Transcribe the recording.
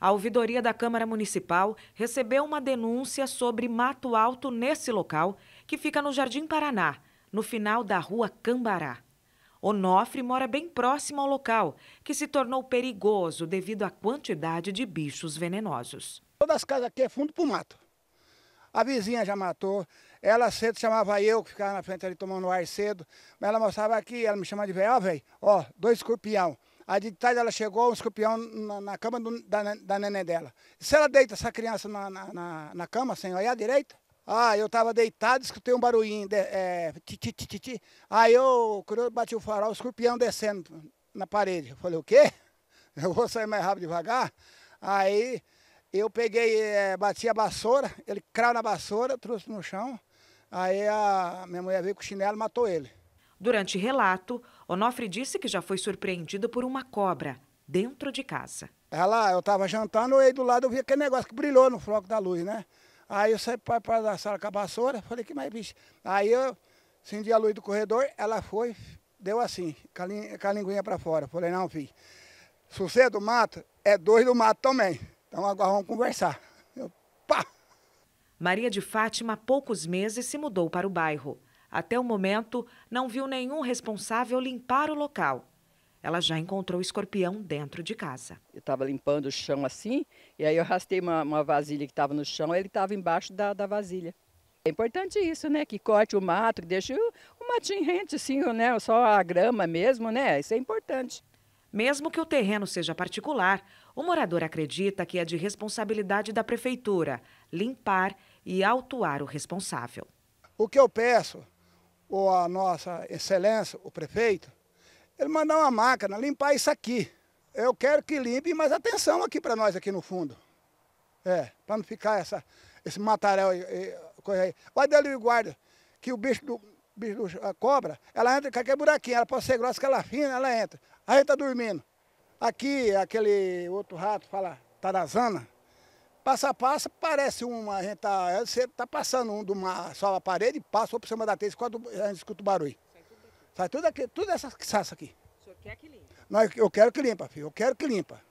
A ouvidoria da Câmara Municipal recebeu uma denúncia sobre mato alto nesse local, que fica no Jardim Paraná, no final da rua Cambará. Onofre mora bem próximo ao local, que se tornou perigoso devido à quantidade de bichos venenosos. Todas as casas aqui é fundo para o mato. A vizinha já matou, ela cedo chamava eu, que ficava na frente ali tomando ar cedo, mas ela mostrava aqui, ela me chamava de velho, ó velho, ó, dois escorpião. A de tarde ela chegou, um escorpião na, na cama do, da, da neném dela. Se ela deita essa criança na, na, na cama, sem olhar direito? direita, ah, eu estava deitado, escutei um barulhinho, de, é, ti, ti, ti, ti, ti. aí eu bati o farol, o escorpião descendo na parede. Eu falei, o quê? Eu vou sair mais rápido devagar? Aí eu peguei, é, bati a vassoura, ele crau na vassoura, trouxe no chão, aí a minha mulher veio com o chinelo e matou ele. Durante relato, Onofre disse que já foi surpreendido por uma cobra dentro de casa. Ela, ah, eu estava jantando e do lado eu vi aquele negócio que brilhou no floco da luz, né? Aí eu saí para a sala com a vassoura, falei, que mais bicho. Aí eu acendi a luz do corredor, ela foi, deu assim, com a, com a linguinha para fora. Falei, não, filho, se você é do mato, é dois do mato também. Então agora vamos conversar. Eu, pá! Maria de Fátima, há poucos meses, se mudou para o bairro. Até o momento, não viu nenhum responsável limpar o local. Ela já encontrou escorpião dentro de casa. Eu estava limpando o chão assim, e aí eu arrastei uma, uma vasilha que estava no chão, ele estava embaixo da, da vasilha. É importante isso, né? Que corte o mato, que deixe o, o matinho rente, assim, né? Só a grama mesmo, né? Isso é importante. Mesmo que o terreno seja particular, o morador acredita que é de responsabilidade da prefeitura limpar e autuar o responsável. O que eu peço ou a nossa excelência, o prefeito, ele mandar uma máquina limpar isso aqui. Eu quero que limpe, mas atenção aqui para nós aqui no fundo. É, para não ficar essa, esse mataréu e, e coisa aí. Vai ali o guarda, que o bicho do, bicho do, a cobra, ela entra em qualquer buraquinho, ela pode ser grossa que ela é fina, ela entra. Aí está dormindo. Aqui, aquele outro rato fala, tarazana, passa a passo parece uma, a gente tá, você tá passando um de uma só a parede, passa por cima da telha, a gente escuta o barulho. Sai tudo aqui, tudo essas que aqui. O senhor quer que limpa? Não, eu quero que limpa, filho, eu quero que limpa.